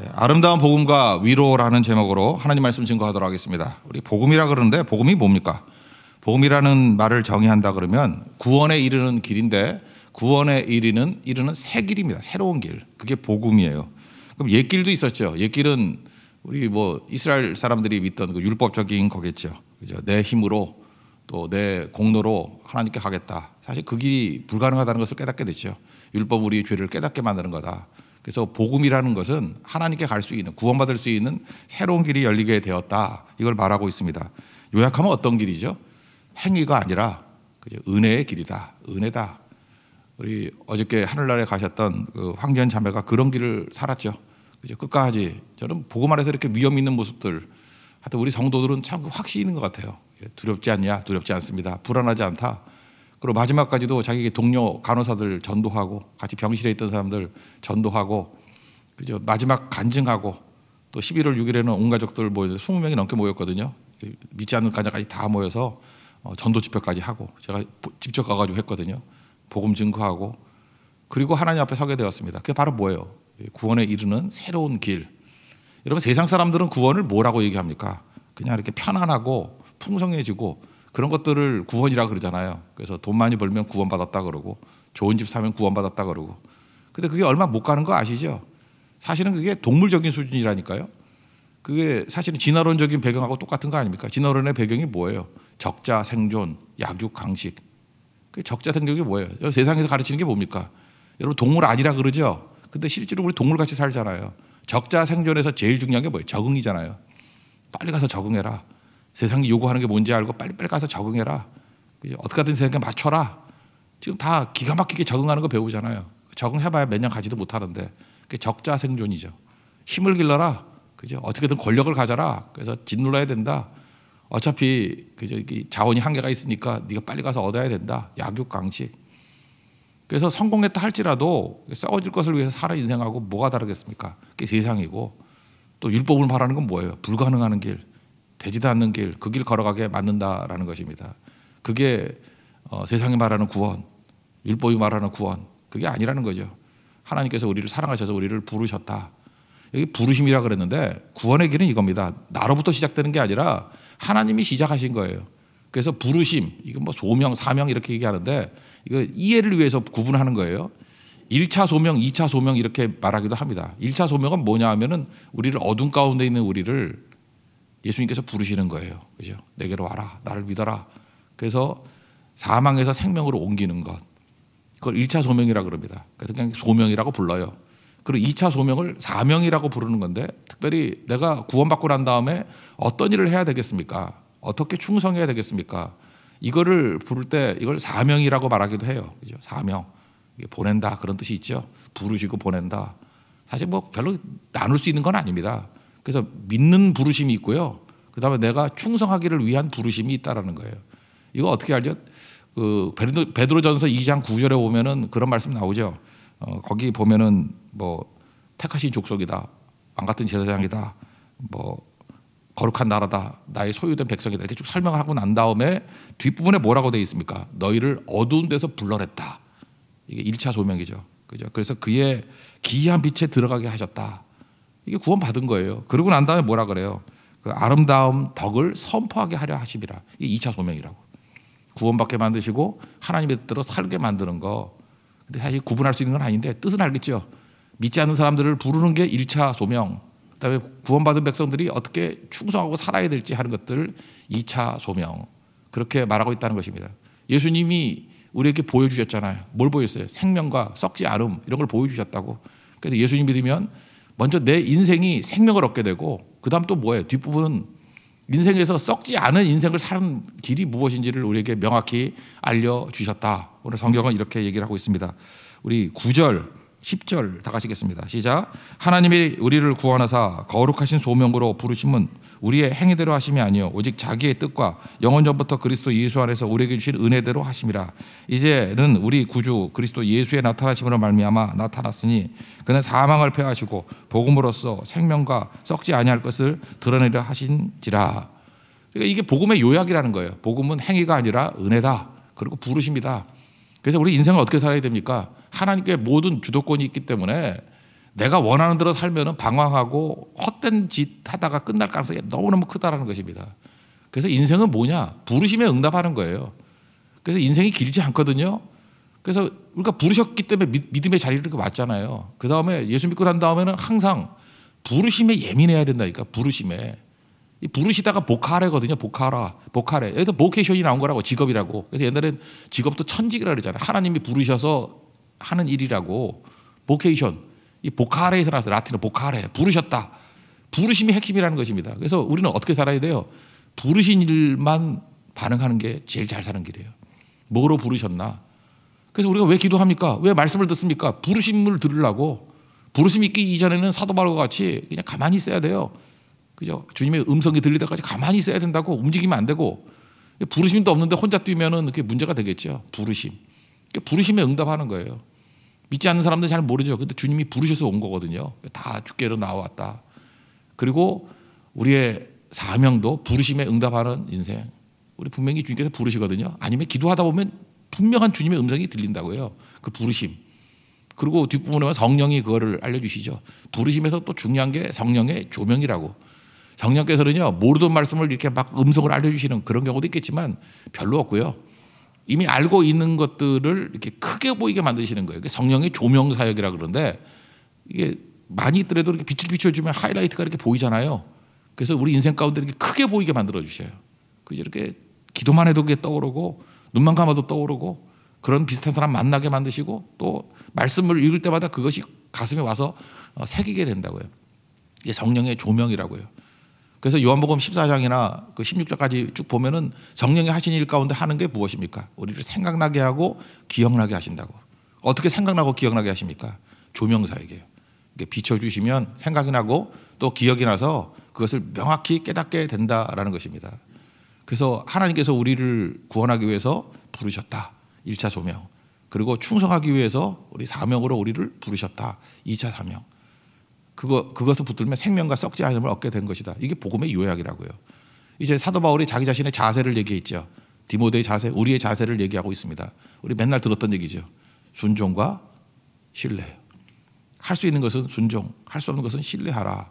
네, 아름다운 복음과 위로라는 제목으로 하나님 말씀 증거하도록 하겠습니다. 우리 복음이라 그러는데 복음이 뭡니까? 복음이라는 말을 정의한다 그러면 구원에 이르는 길인데 구원에 이르는 이르는 새 길입니다. 새로운 길. 그게 복음이에요. 그럼 옛 길도 있었죠. 옛 길은 우리 뭐 이스라엘 사람들이 믿던 그 율법적인 거겠죠. 그죠? 내 힘으로 또 내 공로로 하나님께 가겠다. 사실 그 길이 불가능하다는 것을 깨닫게 됐죠. 율법 우리 죄를 깨닫게 만드는 거다. 그래서 복음이라는 것은 하나님께 갈 수 있는 구원받을 수 있는 새로운 길이 열리게 되었다. 이걸 말하고 있습니다. 요약하면 어떤 길이죠? 행위가 아니라 은혜의 길이다. 은혜다. 우리 어저께 하늘나라에 가셨던 그 황전 자매가 그런 길을 살았죠. 그죠? 끝까지 저는 복음 안에서 이렇게 위험 있는 모습들 하여튼 우리 성도들은 참 확신인 것 같아요. 예, 두렵지 않냐? 두렵지 않습니다. 불안하지 않다. 그리고 마지막까지도 자기 동료 간호사들 전도하고 같이 병실에 있던 사람들 전도하고 그죠 마지막 간증하고 또 11월 6일에는 온 가족들 모여 20명이 넘게 모였거든요. 그 믿지 않는 가자까지 다 모여서 어, 전도 집회까지 하고 제가 직접 가가지고 했거든요. 복음 증거하고 그리고 하나님 앞에 서게 되었습니다. 그게 바로 뭐예요? 구원에 이르는 새로운 길. 여러분 세상 사람들은 구원을 뭐라고 얘기합니까? 그냥 이렇게 편안하고 풍성해지고 그런 것들을 구원이라 그러잖아요. 그래서 돈 많이 벌면 구원받았다 그러고 좋은 집 사면 구원받았다 그러고. 근데 그게 얼마 못 가는 거 아시죠? 사실은 그게 동물적인 수준이라니까요. 그게 사실은 진화론적인 배경하고 똑같은 거 아닙니까? 진화론의 배경이 뭐예요? 적자, 생존, 약육, 강식. 그 적자 생존이 뭐예요? 세상에서 가르치는 게 뭡니까? 여러분 동물 아니라 그러죠. 근데 실제로 우리 동물 같이 살잖아요. 적자 생존에서 제일 중요한 게 뭐예요? 적응이잖아요. 빨리 가서 적응해라. 세상이 요구하는 게 뭔지 알고 빨리빨리 가서 적응해라. 어떻게든 세상에 맞춰라. 지금 다 기가 막히게 적응하는 거 배우잖아요. 적응해봐야 몇 년 가지도 못하는데 그게 적자 생존이죠. 힘을 길러라. 그죠? 어떻게든 권력을 가져라. 그래서 짓눌러야 된다. 어차피 그저 자원이 한계가 있으니까 네가 빨리 가서 얻어야 된다. 약육 강식. 그래서 성공했다 할지라도 싸워질 것을 위해서 살아 인생하고 뭐가 다르겠습니까? 그게 세상이고 또 율법을 바라는건 뭐예요? 불가능한 길. 되지도 않는 길, 그 길 걸어가게 만든다라는 것입니다. 그게 어, 세상이 말하는 구원, 율법이 말하는 구원, 그게 아니라는 거죠. 하나님께서 우리를 사랑하셔서 우리를 부르셨다. 여기 부르심이라 그랬는데 구원의 길은 이겁니다. 나로부터 시작되는 게 아니라 하나님이 시작하신 거예요. 그래서 부르심, 이건 뭐 소명, 사명 이렇게 얘기하는데 이거 이해를 위해서 구분하는 거예요. 1차 소명, 2차 소명 이렇게 말하기도 합니다. 1차 소명은 뭐냐 하면은 우리를 어둠 가운데 있는 우리를 예수님께서 부르시는 거예요. 그죠? 내게로 와라. 나를 믿어라. 그래서 사망에서 생명으로 옮기는 것. 그걸 1차 소명이라 그럽니다. 그래서 그냥 소명이라고 불러요. 그리고 2차 소명을 사명이라고 부르는 건데 특별히 내가 구원받고 난 다음에 어떤 일을 해야 되겠습니까? 어떻게 충성해야 되겠습니까? 이거를 부를 때 이걸 사명이라고 말하기도 해요. 그죠? 사명. 보낸다 그런 뜻이 있죠. 부르시고 보낸다. 사실 뭐 별로 나눌 수 있는 건 아닙니다. 그래서 믿는 부르심이 있고요. 그 다음에 내가 충성하기를 위한 부르심이 있다라는 거예요. 이거 어떻게 알죠? 그 베드로, 베드로전서 2장 9절에 보면은 그런 말씀 나오죠. 어, 거기 보면은 뭐 택하신 족속이다, 왕 같은 제사장이다, 뭐 거룩한 나라다, 나의 소유된 백성이다 이렇게 쭉 설명하고 난 다음에 뒷부분에 뭐라고 되어 있습니까? 너희를 어두운 데서 불러냈다. 이게 1차 소명이죠. 그죠? 그래서 그의 기이한 빛에 들어가게 하셨다. 이게 구원받은 거예요. 그러고 난 다음에 뭐라 그래요? 그 아름다움 덕을 선포하게 하려 하심이라. 이게 2차 소명이라고. 구원받게 만드시고 하나님의 뜻대로 살게 만드는 거. 근데 사실 구분할 수 있는 건 아닌데 뜻은 알겠죠. 믿지 않는 사람들을 부르는 게 1차 소명. 그다음에 구원받은 백성들이 어떻게 충성하고 살아야 될지 하는 것들 2차 소명. 그렇게 말하고 있다는 것입니다. 예수님이 우리에게 보여주셨잖아요. 뭘 보였어요? 생명과 썩지 않음 이런 걸 보여주셨다고. 그래서 예수님 믿으면 먼저 내 인생이 생명을 얻게 되고 그다음 또 뭐예요? 뒷부분은 인생에서 썩지 않은 인생을 사는 길이 무엇인지를 우리에게 명확히 알려 주셨다. 오늘 성경은 이렇게 얘기를 하고 있습니다. 우리 9절 10절 다 가시겠습니다. 시작. 하나님이 우리를 구원하사 거룩하신 소명으로 부르심은 우리의 행위대로 하심이 아니요 오직 자기의 뜻과 영원전부터 그리스도 예수 안에서 우리에게 주신 은혜대로 하심이라. 이제는 우리 구주 그리스도 예수의 나타나심으로 말미암아 나타났으니 그는 사망을 폐하시고 복음으로써 생명과 썩지 아니할 것을 드러내려 하신지라. 그러니까 이게 복음의 요약이라는 거예요. 복음은 행위가 아니라 은혜다. 그리고 부르심이다. 그래서 우리 인생을 어떻게 살아야 됩니까? 하나님께 모든 주도권이 있기 때문에 내가 원하는 대로 살면 방황하고 헛된 짓 하다가 끝날 가능성이 너무너무 크다라는 것입니다. 그래서 인생은 뭐냐? 부르심에 응답하는 거예요. 그래서 인생이 길지 않거든요. 그래서 우리가 부르셨기 때문에 믿음의 자리를 왔잖아요. 그 다음에 예수 믿고 난 다음에는 항상 부르심에 예민해야 된다니까, 부르심에. 부르시다가 보카레거든요. 보카라, 보카레. 여기서 보케이션이 나온 거라고 직업이라고. 그래서 옛날엔 직업도 천직이라 그러잖아요. 하나님이 부르셔서 하는 일이라고. 보케이션. 이 보카레에서 나서 라틴어 보카레. 부르셨다. 부르심이 핵심이라는 것입니다. 그래서 우리는 어떻게 살아야 돼요? 부르신 일만 반응하는 게 제일 잘 사는 길이에요. 뭐로 부르셨나? 그래서 우리가 왜 기도합니까? 왜 말씀을 듣습니까? 부르심을 들으려고. 부르심 있기 이전에는 사도 바로과 같이 그냥 가만히 있어야 돼요. 그죠? 주님의 음성이 들릴 때까지 가만히 있어야 된다고 움직이면 안 되고 부르심도 없는데 혼자 뛰면은 그게 문제가 되겠죠. 부르심. 그러니까 부르심에 응답하는 거예요. 믿지 않는 사람들 잘 모르죠. 근데 주님이 부르셔서 온 거거든요. 다 주께로 나왔다. 그리고 우리의 사명도 부르심에 응답하는 인생. 우리 분명히 주님께서 부르시거든요. 아니면 기도하다 보면 분명한 주님의 음성이 들린다고요. 그 부르심. 그리고 뒷부분에 성령이 그거를 알려주시죠. 부르심에서 또 중요한 게 성령의 조명이라고. 성령께서는요, 모르던 말씀을 이렇게 막 음성을 알려주시는 그런 경우도 있겠지만 별로 없고요. 이미 알고 있는 것들을 이렇게 크게 보이게 만드시는 거예요. 성령의 조명 사역이라 그런데 이게 많이 있더라도 이렇게 빛을 비춰주면 하이라이트가 이렇게 보이잖아요. 그래서 우리 인생 가운데 이렇게 크게 보이게 만들어 주셔요. 그래서 이렇게 기도만 해도 그게 떠오르고 눈만 감아도 떠오르고 그런 비슷한 사람 만나게 만드시고 또 말씀을 읽을 때마다 그것이 가슴에 와서 어, 새기게 된다고요. 이게 성령의 조명이라고요. 그래서 요한복음 14장이나 그 16장까지 쭉 보면은 성령이 하신 일 가운데 하는 게 무엇입니까? 우리를 생각나게 하고 기억나게 하신다고. 어떻게 생각나고 기억나게 하십니까? 조명사에게요. 비춰주시면 생각이 나고 또 기억이 나서 그것을 명확히 깨닫게 된다라는 것입니다. 그래서 하나님께서 우리를 구원하기 위해서 부르셨다. 1차 조명. 그리고 충성하기 위해서 우리 사명으로 우리를 부르셨다. 2차 사명. 그거, 그것을 붙들면 생명과 썩지 않음을 얻게 된 것이다. 이게 복음의 요약이라고요. 이제 사도 바울이 자기 자신의 자세를 얘기했죠. 디모데의 자세, 우리의 자세를 얘기하고 있습니다. 우리 맨날 들었던 얘기죠. 순종과 신뢰. 할 수 있는 것은 순종, 할 수 없는 것은 신뢰하라.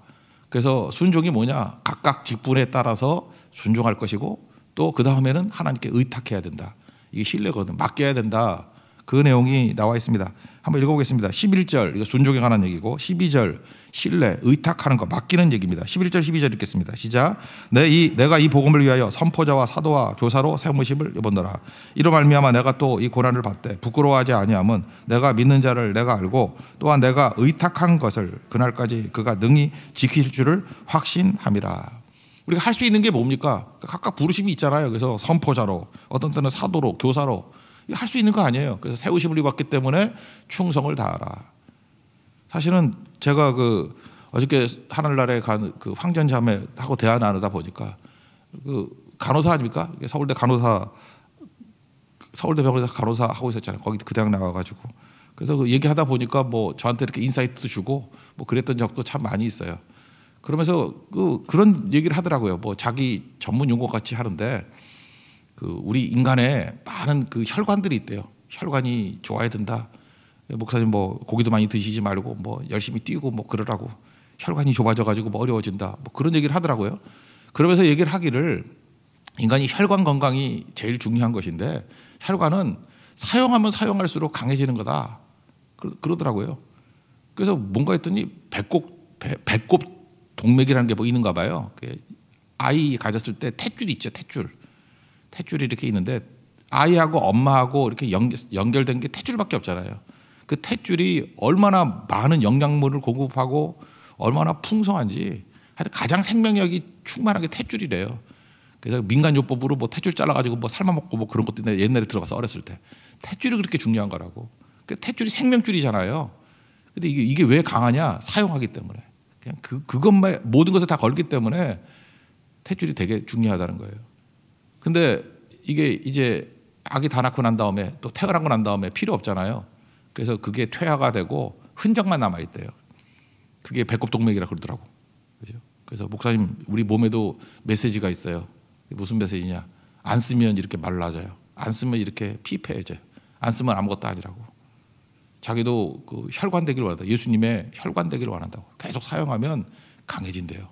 그래서 순종이 뭐냐? 각각 직분에 따라서 순종할 것이고 또 그 다음에는 하나님께 의탁해야 된다. 이게 신뢰거든. 맡겨야 된다. 그 내용이 나와 있습니다. 한번 읽어보겠습니다. 11절 이거 순종에 관한 얘기고 12절 신뢰 의탁하는 거 맡기는 얘기입니다. 11절 12절 읽겠습니다. 시작 내 이 내가 이 복음을 위하여 선포자와 사도와 교사로 세무심을 입었노라 이로 말미암아 내가 또 이 고난을 받되 부끄러워하지 아니함은 내가 믿는 자를 내가 알고 또한 내가 의탁한 것을 그날까지 그가 능히 지킬 줄을 확신함이라. 우리가 할 수 있는 게 뭡니까? 각각 부르심이 있잖아요. 그래서 선포자로, 어떤 때는 사도로, 교사로, 할수 있는 거 아니에요. 그래서 새 의심을 입었기 때문에 충성을 다하라. 사실은 제가 그 어저께 하늘나라에 간 그 황전자매하고 대화 나누다 보니까 그 간호사 아닙니까? 서울대 간호사 서울대 병원에서 간호사 하고 있었잖아요. 거기 그 대학 나가가지고 그래서 그 얘기하다 보니까 뭐 저한테 이렇게 인사이트도 주고 뭐 그랬던 적도 참 많이 있어요. 그러면서 그 그런 얘기를 하더라고요. 뭐 자기 전문 용어 같이 하는데 그 우리 인간에 많은 그 혈관들이 있대요. 혈관이 좋아야 된다. 목사님 뭐 고기도 많이 드시지 말고 뭐 열심히 뛰고 뭐 그러라고 혈관이 좁아져 가지고 뭐 어려워진다. 뭐 그런 얘기를 하더라고요. 그러면서 얘기를 하기를 인간이 혈관 건강이 제일 중요한 것인데 혈관은 사용하면 사용할수록 강해지는 거다. 그, 그러, 더라고요 그래서 뭔가 했더니 배꼽 배, 꼽 동맥이라는 게 뭐 있는가 봐요. 그 아이 가졌을 때탯줄 있죠, 탯줄. 탯줄이 이렇게 있는데 아이하고 엄마하고 이렇게 연결, 된게 탯줄밖에 없잖아요. 그 탯줄이 얼마나 많은 영양분을 공급하고 얼마나 풍성한지 하여튼 가장 생명력이 충만한 게 탯줄이래요. 그래서 민간요법으로 뭐 탯줄 잘라가지고 뭐 삶아먹고 뭐 그런 것도 옛날에 들어가서 어렸을 때 탯줄이 그렇게 중요한 거라고. 그 탯줄이 생명줄이잖아요. 근데 이게, 이게 왜 강하냐? 사용하기 때문에. 그냥 그, 그것만 모든 것을 다 걸기 때문에 탯줄이 되게 중요하다는 거예요. 근데 이게 이제 아기 다 낳고 난 다음에 또 퇴원하고 난 다음에 필요 없잖아요. 그래서 그게 퇴화가 되고 흔적만 남아 있대요. 그게 배꼽 동맥이라 그러더라고. 그죠? 그래서 목사님 우리 몸에도 메시지가 있어요. 무슨 메시지냐? 안 쓰면 이렇게 말라져요. 안 쓰면 이렇게 피폐해져요. 안 쓰면 아무것도 아니라고. 자기도 그 혈관 되기를 원한다. 예수님의 혈관 되기를 원한다고. 계속 사용하면 강해진대요.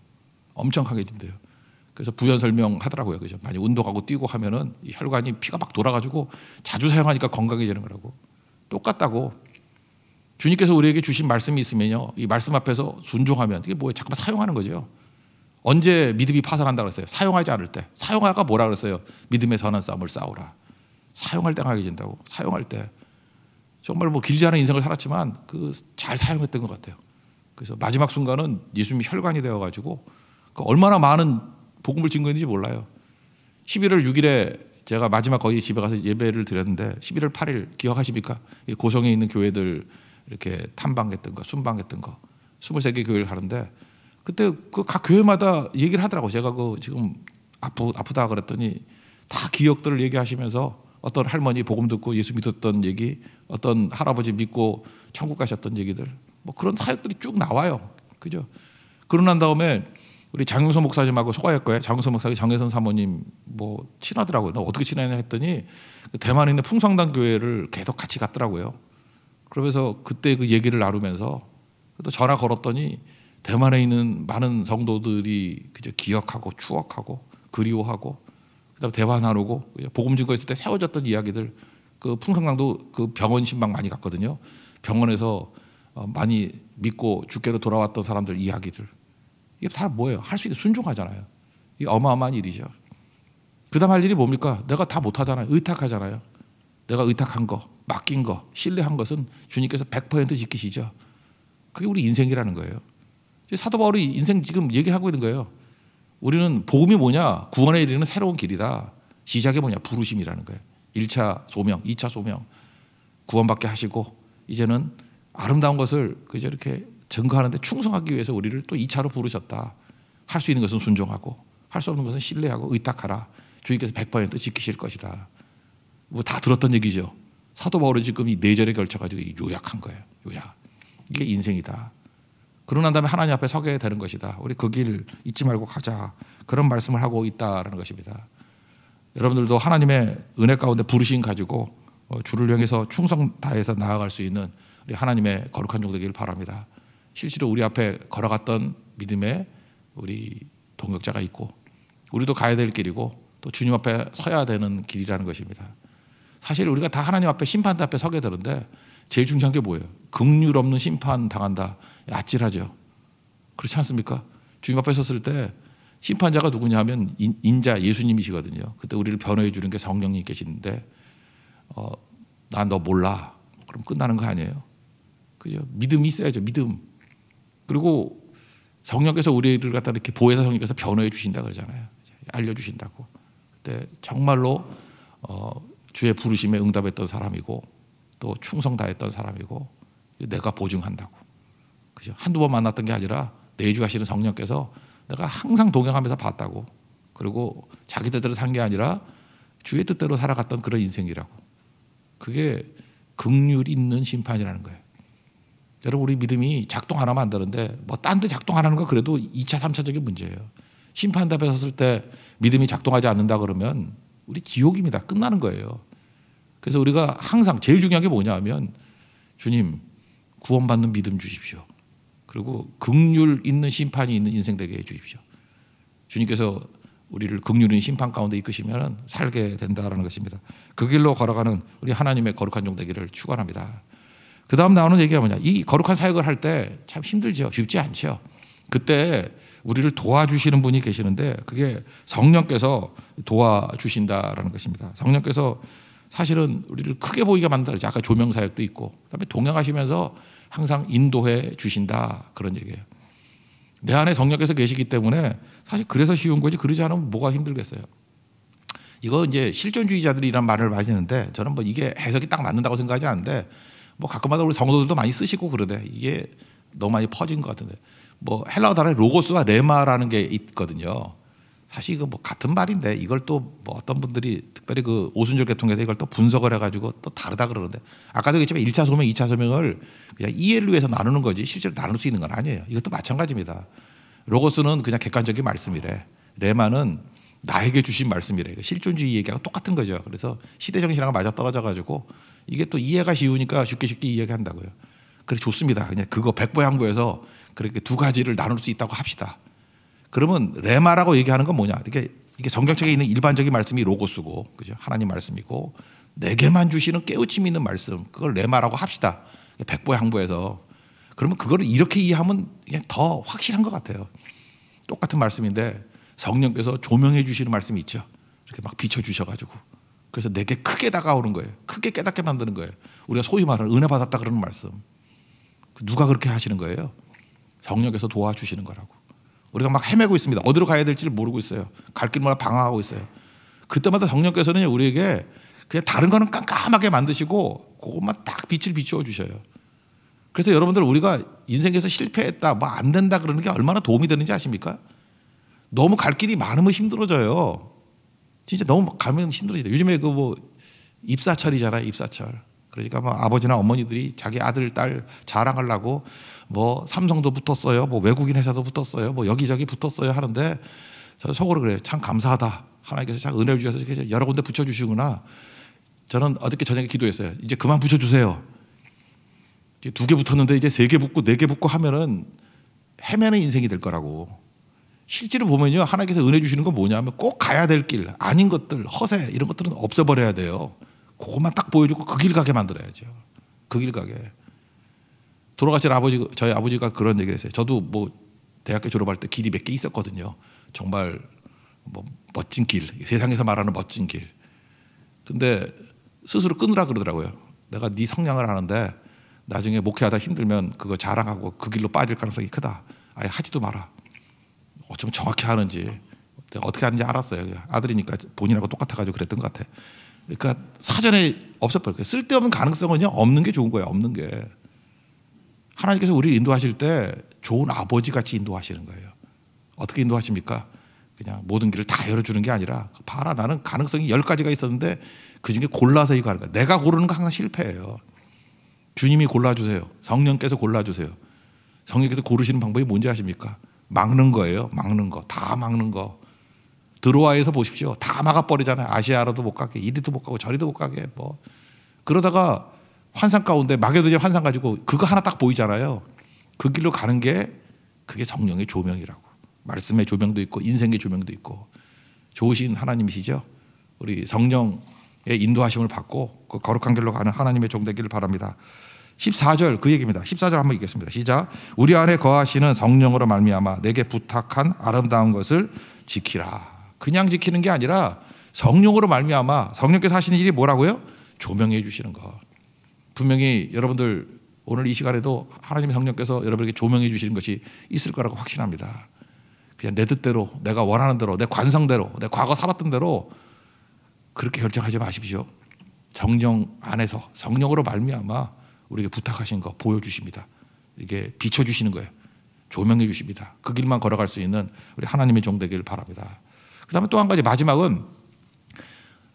엄청 강해진대요. 그래서 부연 설명하더라고요. 그죠? 많이 운동하고 뛰고 하면은 혈관이 피가 막 돌아가지고 자주 사용하니까 건강해지는 거라고. 똑같다고. 주님께서 우리에게 주신 말씀이 있으면요. 이 말씀 앞에서 순종하면 이게 뭐예요? 잠깐만 사용하는 거죠. 언제 믿음이 파산한다 그랬어요? 사용하지 않을 때. 사용하가 뭐라 그랬어요? 믿음의 선한 싸움을 싸우라. 사용할 때 강해진다고. 사용할 때. 정말 뭐 길지 않은 인생을 살았지만 그 잘 사용했던 것 같아요. 그래서 마지막 순간은 예수님이 혈관이 되어가지고 그 얼마나 많은 복음을 증거했는지 몰라요. 11월 6일에 제가 마지막 거기 집에 가서 예배를 드렸는데 11월 8일 기억하십니까? 고성에 있는 교회들 이렇게 탐방했던 거, 순방했던 거. 23개 교회를 가는데 그때 그 각 교회마다 얘기를 하더라고. 제가 그 지금 아프 아프다 그랬더니 다 기억들을 얘기하시면서 어떤 할머니 복음 듣고 예수 믿었던 얘기, 어떤 할아버지 믿고 천국 가셨던 얘기들, 뭐 그런 사역들이 쭉 나와요. 그죠? 그러난 다음에 우리 장영선 목사님하고 소가역과에 장영선 목사님, 장혜선 사모님 뭐 친하더라고요. 나 어떻게 친하냐 했더니 그 대만에 있는 풍성당 교회를 계속 같이 갔더라고요. 그러면서 그때 그 얘기를 나누면서 또 전화 걸었더니 대만에 있는 많은 성도들이 그저 기억하고 추억하고 그리워하고 그다음 대만 나누고 복음 증거했을 때 세워졌던 이야기들 그 풍성당도 그 병원 신방 많이 갔거든요. 병원에서 어 많이 믿고 주께로 돌아왔던 사람들 이야기들 이게 다 뭐예요? 할 수 있는 순종하잖아요. 이 어마어마한 일이죠. 그 다음 할 일이 뭡니까? 내가 다 못하잖아요. 의탁하잖아요. 내가 의탁한 거, 맡긴 거, 신뢰한 것은 주님께서 100% 지키시죠. 그게 우리 인생이라는 거예요. 사도 바울이 인생 지금 얘기하고 있는 거예요. 우리는 복음이 뭐냐? 구원에 이르는 새로운 길이다. 시작이 뭐냐? 부르심이라는 거예요. 1차 소명, 2차 소명. 구원받게 하시고 이제는 아름다운 것을 그저 이렇게 증거하는데 충성하기 위해서 우리를 또 2차로 부르셨다. 할 수 있는 것은 순종하고 할 수 없는 것은 신뢰하고 의탁하라. 주님께서 100% 지키실 것이다. 뭐 다 들었던 얘기죠. 사도 바울은 지금 이네 절에 걸쳐가지고 요약한 거예요. 요약. 이게 인생이다. 그러고 난 다음에 하나님 앞에 서게 되는 것이다. 우리 그 길 잊지 말고 가자. 그런 말씀을 하고 있다라는 것입니다. 여러분들도 하나님의 은혜 가운데 부르신 가지고 어, 주를 향해서 충성 다해서 나아갈 수 있는 우리 하나님의 거룩한 종되기를 바랍니다. 실제로 우리 앞에 걸어갔던 믿음의 우리 동역자가 있고 우리도 가야 될 길이고 또 주님 앞에 서야 되는 길이라는 것입니다. 사실 우리가 다 하나님 앞에 심판 앞에 서게 되는데 제일 중요한 게 뭐예요? 극률 없는 심판 당한다. 아찔하죠. 그렇지 않습니까? 주님 앞에 섰을 때 심판자가 누구냐 하면 인자 예수님이시거든요. 그때 우리를 변호해 주는 게 성령님 께시는데 어, 난너 몰라. 그럼 끝나는 거 아니에요. 그죠? 믿음이 있어야죠. 믿음. 그리고 성령께서 우리를 갖다 이렇게 보혜사 성령께서 변호해 주신다 그러잖아요. 알려 주신다고. 그때 정말로 어, 주의 부르심에 응답했던 사람이고 또 충성 다했던 사람이고 내가 보증한다고. 그죠? 한두 번 만났던 게 아니라 내주 하시는 성령께서 내가 항상 동행하면서 봤다고. 그리고 자기 뜻대로 산 게 아니라 주의 뜻대로 살아갔던 그런 인생이라고. 그게 극률 있는 심판이라는 거예요. 여러분 우리 믿음이 작동 하나면 안 되는데 뭐 딴 데 작동 안 하는 거 그래도 2차 3차적인 문제예요. 심판답에 섰을 때 믿음이 작동하지 않는다 그러면 우리 지옥입니다. 끝나는 거예요. 그래서 우리가 항상 제일 중요한 게 뭐냐 하면 주님 구원받는 믿음 주십시오. 그리고 극률 있는 심판이 있는 인생 되게 해 주십시오. 주님께서 우리를 극률인 심판 가운데 이끄시면 살게 된다라는 것입니다. 그 길로 걸어가는 우리 하나님의 거룩한 종 되기를 축원합니다. 그 다음 나오는 얘기가 뭐냐. 이 거룩한 사역을 할 때 참 힘들죠. 쉽지 않죠. 그때 우리를 도와주시는 분이 계시는데 그게 성령께서 도와주신다라는 것입니다. 성령께서 사실은 우리를 크게 보이게 만들죠. 아까 조명 사역도 있고, 그다음에 동행하시면서 항상 인도해 주신다 그런 얘기예요. 내 안에 성령께서 계시기 때문에 사실 그래서 쉬운 거지 그러지 않으면 뭐가 힘들겠어요. 이거 이제 실존주의자들이란 말을 많이 하는데 저는 뭐 이게 해석이 딱 맞는다고 생각하지 않는데 뭐 가끔마다 우리 성도들도 많이 쓰시고 그러대. 이게 너무 많이 퍼진 것 같은데. 뭐 헬라어 단어 로고스와 레마라는 게 있거든요. 사실 이거 뭐 같은 말인데 이걸 또 뭐 어떤 분들이 특별히 그 오순절 개통에서 이걸 또 분석을 해가지고 또 다르다 그러는데 아까도 얘기했지만 1차 소명, 2차 소명을 그냥 이해를 위해서 나누는 거지 실제로 나눌 수 있는 건 아니에요. 이것도 마찬가지입니다. 로고스는 그냥 객관적인 말씀이래. 레마는 나에게 주신 말씀이래. 실존주의 얘기하고 똑같은 거죠. 그래서 시대 정신이랑 맞아 떨어져 가지고 이게 또 이해가 쉬우니까 쉽게 쉽게 이야기한다고요 그래 좋습니다. 그냥 그거 백보양보해서 그렇게 두 가지를 나눌 수 있다고 합시다. 그러면 레마라고 얘기하는 건 뭐냐? 이게 이게 성경책에 있는 일반적인 말씀이 로고쓰고 그죠? 하나님 말씀이고 내게만 주시는 깨우침 있는 말씀 그걸 레마라고 합시다. 백보양보해서 그러면 그거를 이렇게 이해하면 더 확실한 것 같아요. 똑같은 말씀인데 성령께서 조명해 주시는 말씀이 있죠. 이렇게 막 비춰 주셔가지고 그래서 내게 크게 다가오는 거예요. 크게 깨닫게 만드는 거예요. 우리가 소위 말하는 은혜 받았다 그러는 말씀. 그 누가 그렇게 하시는 거예요? 성령께서 도와주시는 거라고. 우리가 막 헤매고 있습니다. 어디로 가야 될지를 모르고 있어요. 갈 길마다 방황하고 있어요. 그때마다 성령께서는 우리에게 그냥 다른 거는 깜깜하게 만드시고 그것만 딱 빛을 비추어 주셔요. 그래서 여러분들 우리가 인생에서 실패했다, 뭐 안 된다 그러는 게 얼마나 도움이 되는지 아십니까? 너무 갈 길이 많으면 힘들어져요. 진짜 너무 가면 힘들어지다. 요즘에 그 뭐 입사철이잖아, 입사철. 그러니까 뭐 아버지나 어머니들이 자기 아들, 딸 자랑하려고 뭐 삼성도 붙었어요, 뭐 외국인 회사도 붙었어요, 뭐 여기저기 붙었어요 하는데 저는 속으로 그래요. 참 감사하다. 하나님께서 참 은혜를 주셔서 여러 군데 붙여주시구나. 저는 어저께 저녁에 기도했어요. 이제 그만 붙여주세요. 이제 두 개 붙었는데 이제 세 개 붙고 네 개 붙고 하면은 헤매는 인생이 될 거라고. 실제로 보면요. 하나님께서 은혜 주시는 건 뭐냐면 꼭 가야 될 길, 아닌 것들, 허세 이런 것들은 없애버려야 돼요. 그것만 딱 보여주고 그 길 가게 만들어야죠. 그 길 가게. 돌아가신 아버지, 저희 아버지가 그런 얘기를 했어요. 저도 뭐 대학교 졸업할 때 길이 몇 개 있었거든요. 정말 뭐 멋진 길, 세상에서 말하는 멋진 길. 근데 스스로 끊으라 그러더라고요. 내가 네성향을 하는데 나중에 목회하다 힘들면 그거 자랑하고 그 길로 빠질 가능성이 크다. 아예 하지도 마라. 어쩜 정확히 하는지 어떻게 하는지 알았어요. 그 아들이니까 본인하고 똑같아가지고 그랬던 것 같아. 그러니까 사전에 없었버려요. 쓸데없는 가능성은요 없는 게 좋은 거예요. 없는 게 하나님께서 우리를 인도하실 때 좋은 아버지 같이 인도하시는 거예요. 어떻게 인도하십니까? 그냥 모든 길을 다 열어주는 게 아니라 봐라 나는 가능성이 열 가지가 있었는데 그 중에 골라서 이거 하는 거야. 내가 고르는 거 항상 실패예요. 주님이 골라주세요. 성령께서 골라주세요. 성령께서 고르시는 방법이 뭔지 아십니까? 막는 거예요. 막는 거. 다 막는 거. 드로아에서 보십시오. 다 막아버리잖아요. 아시아로도 못 가게, 이리도 못 가고 저리도 못 가게. 뭐. 그러다가 환상 가운데 마게도니 환상 가지고 그거 하나 딱 보이잖아요. 그 길로 가는 게 그게 성령의 조명이라고. 말씀의 조명도 있고 인생의 조명도 있고 좋으신 하나님이시죠. 우리 성령의 인도하심을 받고 그 거룩한 길로 가는 하나님의 종되기를 바랍니다. 14절 그 얘기입니다. 14절 한번 읽겠습니다. 시작. 우리 안에 거하시는 성령으로 말미암아 내게 부탁한 아름다운 것을 지키라. 그냥 지키는 게 아니라 성령으로 말미암아 성령께서 하시는 일이 뭐라고요? 조명해 주시는 것. 분명히 여러분들 오늘 이 시간에도 하나님의 성령께서 여러분에게 조명해 주시는 것이 있을 거라고 확신합니다. 그냥 내 뜻대로 내가 원하는 대로 내 관성대로 내 과거 살았던 대로 그렇게 결정하지 마십시오. 정령 안에서 성령으로 말미암아 우리에게 부탁하신 거 보여주십니다. 이게 비춰주시는 거예요. 조명해 주십니다. 그 길만 걸어갈 수 있는 우리 하나님의 종되기 바랍니다. 그 다음에 또 한 가지 마지막은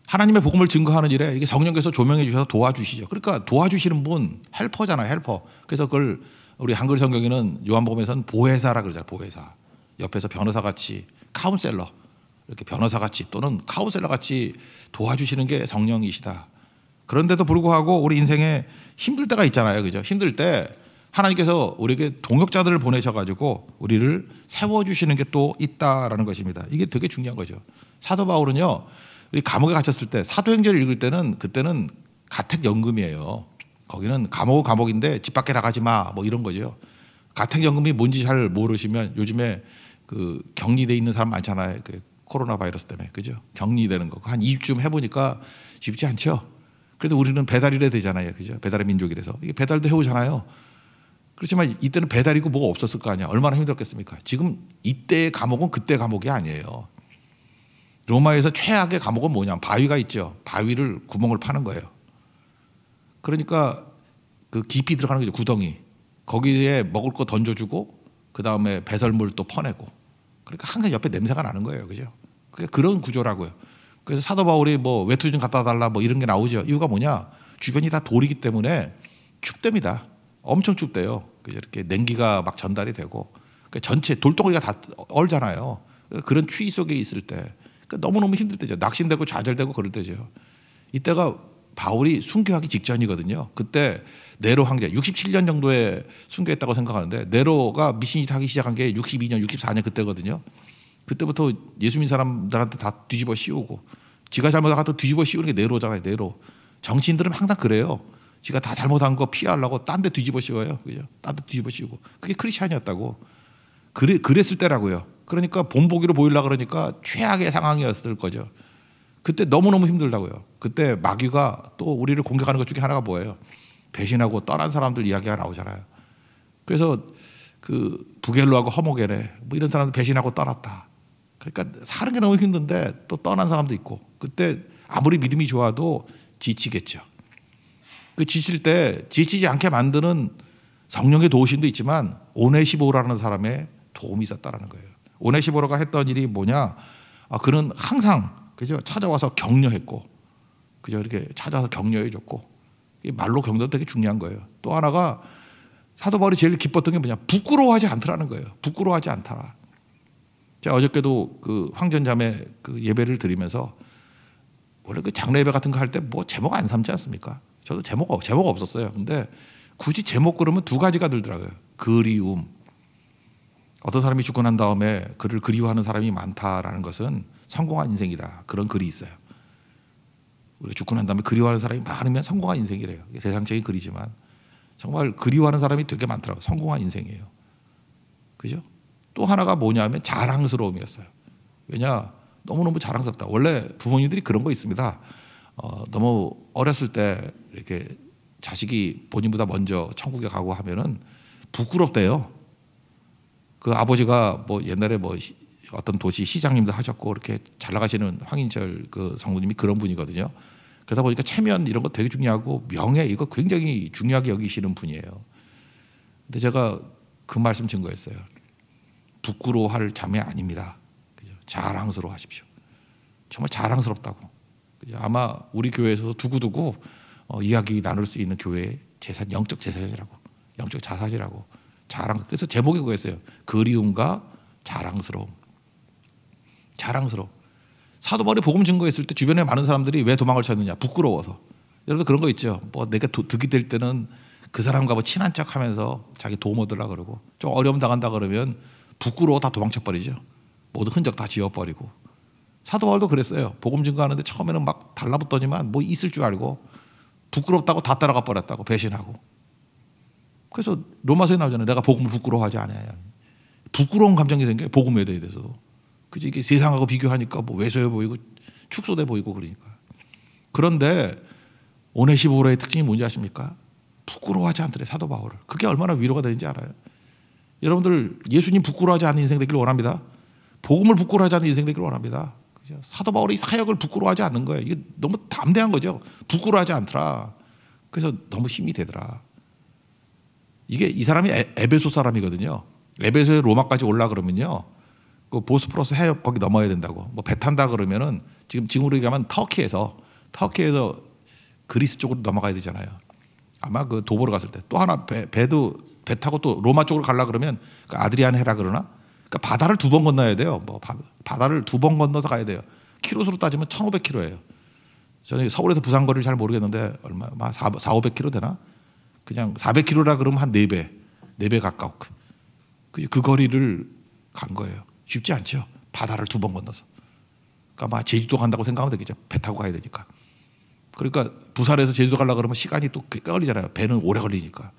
하나님의 복음을 증거하는 일에 이게 성령께서 조명해 주셔서 도와주시죠. 그러니까 도와주시는 분 헬퍼잖아요. 헬퍼. 그래서 그걸 우리 한글 성경에는 요한복음에서는 보혜사라 그러잖아요. 보혜사. 옆에서 변호사 같이 카운셀러 이렇게 변호사 같이 또는 카운셀러 같이 도와주시는 게 성령이시다. 그런데도 불구하고 우리 인생에 힘들 때가 있잖아요. 그죠? 힘들 때 하나님께서 우리에게 동역자들을 보내셔가지고 우리를 세워주시는 게 또 있다라는 것입니다. 이게 되게 중요한 거죠. 사도 바울은요, 우리 감옥에 갇혔을 때 사도행전을 읽을 때는 그때는 가택연금이에요. 거기는 감옥 감옥인데 집 밖에 나가지 마 뭐 이런 거죠. 가택연금이 뭔지 잘 모르시면 요즘에 그 격리돼 있는 사람 많잖아요. 그 코로나 바이러스 때문에 그죠? 격리되는 거한 2주쯤 해보니까 쉽지 않죠. 그래도 우리는 배달이라 되잖아요. 그죠? 배달의 민족이라서. 이게 배달도 해오잖아요. 그렇지만 이때는 배달이고 뭐가 없었을 거 아니야. 얼마나 힘들었겠습니까? 지금 이때의 감옥은 그때 감옥이 아니에요. 로마에서 최악의 감옥은 뭐냐. 바위가 있죠. 바위를 구멍을 파는 거예요. 그러니까 그 깊이 들어가는 거죠. 구덩이. 거기에 먹을 거 던져주고 그 다음에 배설물 또 퍼내고. 그러니까 항상 옆에 냄새가 나는 거예요. 그죠? 그게 그런 구조라고요. 그래서 사도 바울이 뭐 외투 좀 갖다 달라 뭐 이런 게 나오죠. 이유가 뭐냐? 주변이 다 돌이기 때문에 축대입니다 엄청 춥대요. 그래서 이렇게 냉기가 막 전달이 되고 그러니까 전체 돌덩어리가 다 얼잖아요. 그런 추위 속에 있을 때 그러니까 너무너무 힘들 때죠. 낙심되고 좌절되고 그럴 때죠. 이때가 바울이 순교하기 직전이거든요. 그때 네로 황제 67년 정도에 순교했다고 생각하는데 네로가 미신이타기 시작한 게 62년, 64년 그때거든요. 그때부터 예수민 사람들한테 다 뒤집어 씌우고 지가 잘못하고 뒤집어 씌우는 게내로잖아요내로 정치인들은 항상 그래요. 지가 다 잘못한 거 피하려고 딴 데 뒤집어 씌워요. 그죠? 딴 데 뒤집어 씌우고. 그게 크리스찬이었다고. 그래, 그랬을 때라고요. 그러니까 본보기로 보일라 그러니까 최악의 상황이었을 거죠. 그때 너무너무 힘들다고요. 그때 마귀가 또 우리를 공격하는 것 중에 하나가 뭐예요? 배신하고 떠난 사람들 이야기가 나오잖아요. 그래서 그 부겔로하고 허모겔에 뭐 이런 사람들 배신하고 떠났다. 그러니까 사는 게 너무 힘든데 또 떠난 사람도 있고 그때 아무리 믿음이 좋아도 지치겠죠. 그 지칠 때 지치지 않게 만드는 성령의 도우심도 있지만 오네시보라는 사람의 도움이 있었다라는 거예요. 오네시보로가 했던 일이 뭐냐? 아, 그는 항상 그죠 찾아와서 격려했고 그죠 이렇게 찾아서 격려해 줬고 말로 격려도 되게 중요한 거예요. 또 하나가 사도 바울이 제일 기뻤던 게 뭐냐? 부끄러워하지 않더라는 거예요. 부끄러워하지 않더라. 제가 어저께도 그 황전자매 그 예배를 드리면서 원래 그 장례 예배 같은 거 할 때 뭐 제목 안 삼지 않습니까? 저도 제목 제목 없었어요. 근데 굳이 제목 그러면 두 가지가 들더라고요. 그리움. 어떤 사람이 죽고 난 다음에 그를 그리워하는 사람이 많다라는 것은 성공한 인생이다. 그런 글이 있어요. 우리가 죽고 난 다음에 그리워하는 사람이 많으면 성공한 인생이래요. 세상적인 글이지만 정말 그리워하는 사람이 되게 많더라고요. 성공한 인생이에요. 그죠? 또 하나가 뭐냐면 자랑스러움이었어요. 왜냐 너무너무 자랑스럽다. 원래 부모님들이 그런 거 있습니다. 어, 너무 어렸을 때 이렇게 자식이 본인보다 먼저 천국에 가고 하면은 부끄럽대요. 그 아버지가 뭐 옛날에 뭐 어떤 도시 시장님도 하셨고 이렇게 잘 나가시는 황인철 그 성부님이 그런 분이거든요. 그러다 보니까 체면 이런 거 되게 중요하고 명예 이거 굉장히 중요하게 여기시는 분이에요. 근데 제가 그 말씀 증거했어요. 부끄러워할 자매 아닙니다. 그죠? 자랑스러워하십시오. 정말 자랑스럽다고. 그죠? 아마 우리 교회에서도 두고두고 어, 이야기 나눌 수 있는 교회 재산 영적 재산이라고 영적 자산이라고 자랑. 그래서 제목이 그거였어요. 그리움과 자랑스러움. 자랑스러움. 사도 바울이 복음 증거했을 때 주변에 많은 사람들이 왜 도망을 쳤느냐? 부끄러워서. 여러분 그런 거 있죠. 뭐 내가 도, 득이 될 때는 그 사람과 뭐 친한 척하면서 자기 도모들라 그러고 좀 어려움 당한다 그러면 부끄러워 다 도망쳐버리죠. 모든 흔적 다 지워버리고. 사도 바울도 그랬어요. 복음 증거하는데 처음에는 막 달라붙더니만 뭐 있을 줄 알고 부끄럽다고 다 따라가 버렸다고 배신하고. 그래서 로마서에 나오잖아요. 내가 복음을 부끄러워하지 않아요. 부끄러운 감정이 생겨요. 복음에 대해서. 그지 이게 세상하고 비교하니까 뭐 왜소해 보이고 축소돼 보이고 그러니까. 그런데 오네시보로의 특징이 뭔지 아십니까? 부끄러워하지 않더래 사도 바울을. 그게 얼마나 위로가 되는지 알아요. 여러분들 예수님 부끄러워하지 않는 인생 되기를 원합니다. 복음을 부끄러워하지 않는 인생 되기를 원합니다. 그죠? 사도 바울이 사역을 부끄러워하지 않는 거예요. 이게 너무 담대한 거죠. 부끄러워하지 않더라. 그래서 너무 힘이 되더라. 이게 이 사람이 에, 베소 사람이거든요. 에베소에 로마까지 올라 그러면요. 그 보스프로스 해협 거기 넘어야 된다고. 뭐 배 탄다 그러면은 지금 지금으로 얘기하면 터키에서 터키에서 그리스 쪽으로 넘어가야 되잖아요. 아마 그 도보로 갔을 때 또 하나 배, 배도 배 타고 또 로마 쪽으로 가려 그러면 그 아드리안 해라 그러나 그러니까 바다를 두 번 건너야 돼요. 뭐 바, 다를 두 번 건너서 가야 돼요. 키로수로 따지면 1,500km예요. 저는 서울에서 부산 거리를 잘 모르겠는데 얼마 4, 4 500km 되나? 그냥 400km라 그러면 한 4배, 4배 가까워. 그, 그, 그 거리를 간 거예요. 쉽지 않죠. 바다를 두 번 건너서. 그러니까 막 제주도 간다고 생각하면 되겠죠. 배 타고 가야 되니까. 그러니까 부산에서 제주도 가려 그러면 시간이 또 꽤 걸리잖아요. 배는 오래 걸리니까.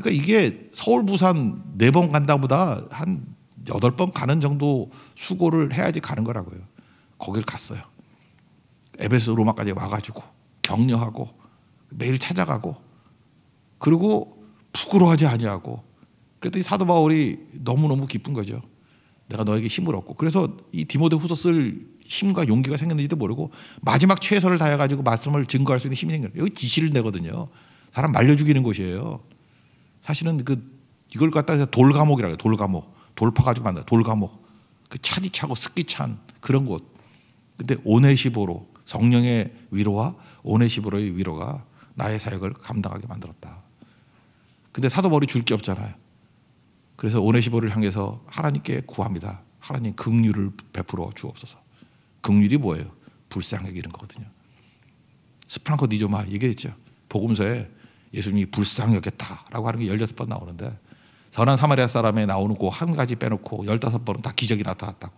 그러니까 이게 서울 부산 네 번 간다보다 한 여덟 번 가는 정도 수고를 해야지 가는 거라고요. 거길 갔어요. 에베소 로마까지 와가지고 격려하고 매일 찾아가고 그리고 부끄러워하지 아니하고 그랬더니 사도 바울이 너무너무 기쁜 거죠. 내가 너에게 힘을 얻고 그래서 이 디모데 후서 쓸 힘과 용기가 생겼는지도 모르고 마지막 최선을 다해가지고 말씀을 증거할 수 있는 힘이 생겨요. 여기 지시를 내거든요. 사람 말려 죽이는 곳이에요. 사실은 그 이걸 갖다 해 돌감옥이라고 해요. 돌감옥. 돌 파가지고 만다. 돌감옥. 그 차디 차고 습기 찬 그런 곳. 근데 오네시보로 성령의 위로와 오네시보로의 위로가 나의 사역을 감당하게 만들었다. 근데 사도 바울이 줄 게 없잖아요. 그래서 오네시보를 향해서 하나님께 구합니다. 하나님 긍휼을 베풀어 주옵소서. 긍휼이 뭐예요? 불쌍하게 이런 거거든요. 스프랑코 디조마 얘기했죠. 복음서에 예수님이 불쌍여겼다라고 하는 게 16번 나오는데 선한 사마리아 사람에 나오는 그한 가지 빼놓고 15번은 다 기적이 나타났다고.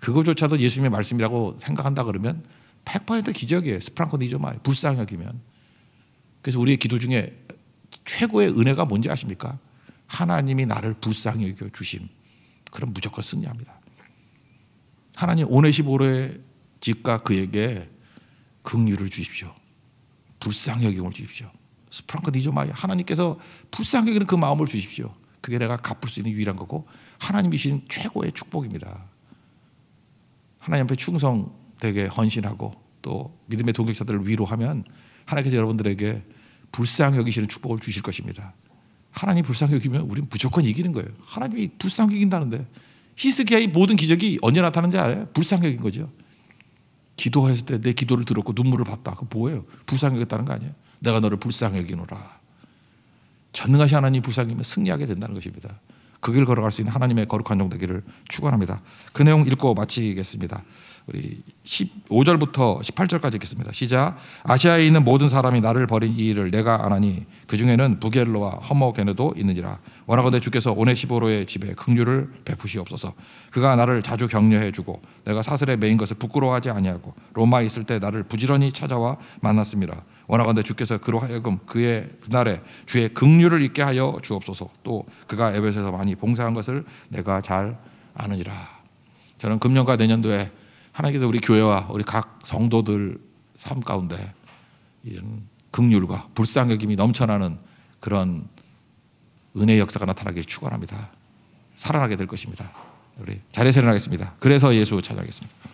그거조차도 예수님의 말씀이라고 생각한다 그러면 100% 기적이에요. 스프랑코 니조마 불쌍여기면. 그래서 우리의 기도 중에 최고의 은혜가 뭔지 아십니까? 하나님이 나를 불쌍히 여겨 주심. 그럼 무조건 승리합니다. 하나님 오네시보로의 집과 그에게 긍휼을 주십시오. 불쌍히 여김을 주십시오. 스프랑크디조 마이 하나님께서 불쌍하게 는그 마음을 주십시오. 그게 내가 갚을 수 있는 유일한 거고 하나님이신 최고의 축복입니다. 하나님 앞에 충성되게 헌신하고 또 믿음의 동격자들을 위로하면 하나님께서 여러분들에게 불쌍히 여기시는 축복을 주실 것입니다. 하나님 불쌍히 여기면 우리는 무조건 이기는 거예요. 하나님이 불쌍히 여긴다는데 히스기야의 모든 기적이 언제 나타나는지 알아요? 불쌍히 여긴 거죠. 기도했을 때 내 기도를 들었고 눈물을 봤다. 그거 뭐예요? 불쌍히 여겼다는 거 아니에요? 내가 너를 불쌍히 여기노라. 전능하신 하나님 불쌍히면 승리하게 된다는 것입니다. 그길 걸어갈 수 있는 하나님의 거룩한 종되기를 축원합니다. 그 내용 읽고 마치겠습니다. 우리 15절부터 18절까지 읽겠습니다. 시작. 아시아에 있는 모든 사람이 나를 버린 이 일을 내가 안하니 그 중에는 부겔로와 허머게네도 있느니라. 원하건대 주께서 오네시보로의 집에 극류를 베푸시옵소서. 그가 나를 자주 격려해 주고 내가 사슬에 메인 것을 부끄러워하지 아니하고 로마에 있을 때 나를 부지런히 찾아와 만났습니다. 원하건대 주께서 그로 하여금 그의 그날에 주의 극류를 있게 하여 주옵소서. 또 그가 에베소에서 많이 봉사한 것을 내가 잘 아느니라. 저는 금년과 내년도에 하나님께서 우리 교회와 우리 각 성도들 삶 가운데 이런 극휼과 불쌍히 여김이 넘쳐나는 그런 은혜의 역사가 나타나기를 축원합니다. 살아나게 될 것입니다. 우리 자리에서 일어나겠습니다. 그래서 예수 찬양하겠습니다.